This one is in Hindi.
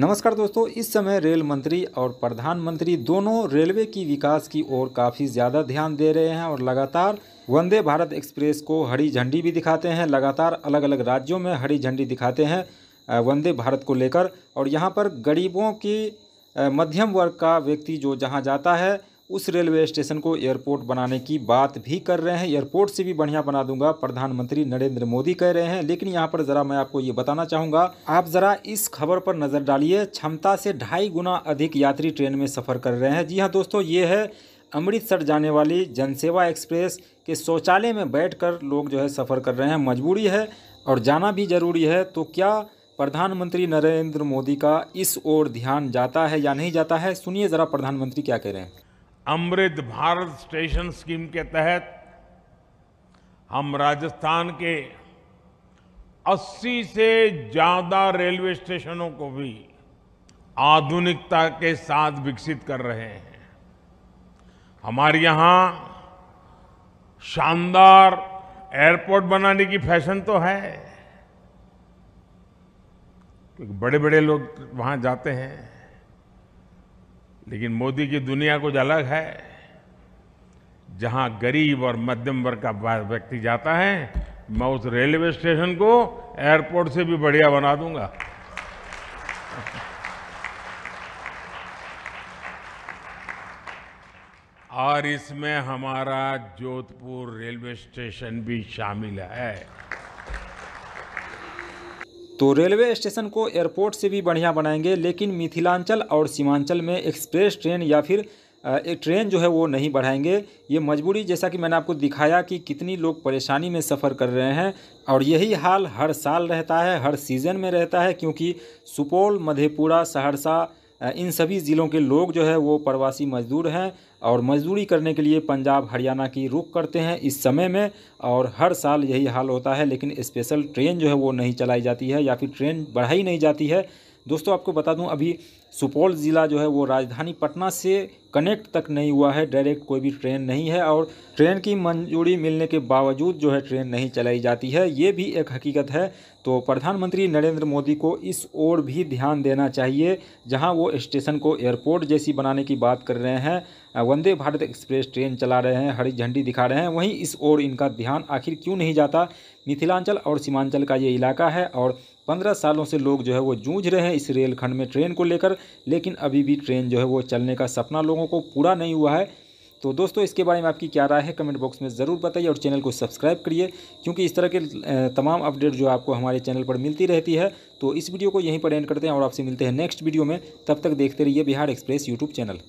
नमस्कार दोस्तों इस समय रेल मंत्री और प्रधानमंत्री दोनों रेलवे की विकास की ओर काफ़ी ज़्यादा ध्यान दे रहे हैं और लगातार वंदे भारत एक्सप्रेस को हरी झंडी भी दिखाते हैं लगातार अलग अलग राज्यों में हरी झंडी दिखाते हैं वंदे भारत को लेकर और यहाँ पर गरीबों की मध्यम वर्ग का व्यक्ति जो जहाँ जाता है उस रेलवे स्टेशन को एयरपोर्ट बनाने की बात भी कर रहे हैं एयरपोर्ट से भी बढ़िया बना दूंगा प्रधानमंत्री नरेंद्र मोदी कह रहे हैं लेकिन यहाँ पर ज़रा मैं आपको ये बताना चाहूँगा आप ज़रा इस खबर पर नज़र डालिए क्षमता से ढाई गुना अधिक यात्री ट्रेन में सफ़र कर रहे हैं जी हाँ दोस्तों ये है अमृतसर जाने वाली जनसेवा एक्सप्रेस के शौचालय में बैठकर लोग जो है सफ़र कर रहे हैं मजबूरी है और जाना भी ज़रूरी है तो क्या प्रधानमंत्री नरेंद्र मोदी का इस ओर ध्यान जाता है या नहीं जाता है सुनिए ज़रा प्रधानमंत्री क्या कह रहे हैं अमृत भारत स्टेशन स्कीम के तहत हम राजस्थान के 80 से ज्यादा रेलवे स्टेशनों को भी आधुनिकता के साथ विकसित कर रहे हैं हमारे यहाँ शानदार एयरपोर्ट बनाने की फैशन तो है क्योंकि बड़े बड़े लोग वहां जाते हैं लेकिन मोदी की दुनिया कुछ अलग है जहां गरीब और मध्यम वर्ग का व्यक्ति जाता है मैं उस रेलवे स्टेशन को एयरपोर्ट से भी बढ़िया बना दूंगा और इसमें हमारा जोधपुर रेलवे स्टेशन भी शामिल है तो रेलवे स्टेशन को एयरपोर्ट से भी बढ़िया बनाएंगे लेकिन मिथिलांचल और सीमांचल में एक्सप्रेस ट्रेन या फिर एक ट्रेन जो है वो नहीं बढ़ाएंगे ये मजबूरी जैसा कि मैंने आपको दिखाया कि कितनी लोग परेशानी में सफ़र कर रहे हैं और यही हाल हर साल रहता है हर सीज़न में रहता है क्योंकि सुपौल मधेपुरा सहरसा इन सभी ज़िलों के लोग जो है वो प्रवासी मजदूर हैं और मजदूरी करने के लिए पंजाब हरियाणा की रुख करते हैं इस समय में और हर साल यही हाल होता है लेकिन स्पेशल ट्रेन जो है वो नहीं चलाई जाती है या फिर ट्रेन बढ़ाई नहीं जाती है दोस्तों आपको बता दूं अभी सुपौल ज़िला जो है वो राजधानी पटना से कनेक्ट तक नहीं हुआ है डायरेक्ट कोई भी ट्रेन नहीं है और ट्रेन की मंजूरी मिलने के बावजूद जो है ट्रेन नहीं चलाई जाती है ये भी एक हकीकत है तो प्रधानमंत्री नरेंद्र मोदी को इस ओर भी ध्यान देना चाहिए जहां वो स्टेशन को एयरपोर्ट जैसी बनाने की बात कर रहे हैं वंदे भारत एक्सप्रेस ट्रेन चला रहे हैं हरी झंडी दिखा रहे हैं वहीं इस ओर इनका ध्यान आखिर क्यों नहीं जाता मिथिलांचल और सीमांचल का ये इलाका है और पंद्रह सालों से लोग जो है वो जूझ रहे हैं इस रेलखंड में ट्रेन को लेकर लेकिन अभी भी ट्रेन जो है वो चलने का सपना लोगों लोगों को पूरा नहीं हुआ है तो दोस्तों इसके बारे में आपकी क्या राय है कमेंट बॉक्स में ज़रूर बताइए और चैनल को सब्सक्राइब करिए क्योंकि इस तरह के तमाम अपडेट जो आपको हमारे चैनल पर मिलती रहती है तो इस वीडियो को यहीं पर एंड करते हैं और आपसे मिलते हैं नेक्स्ट वीडियो में तब तक देखते रहिए बिहार एक्सप्रेस यूट्यूब चैनल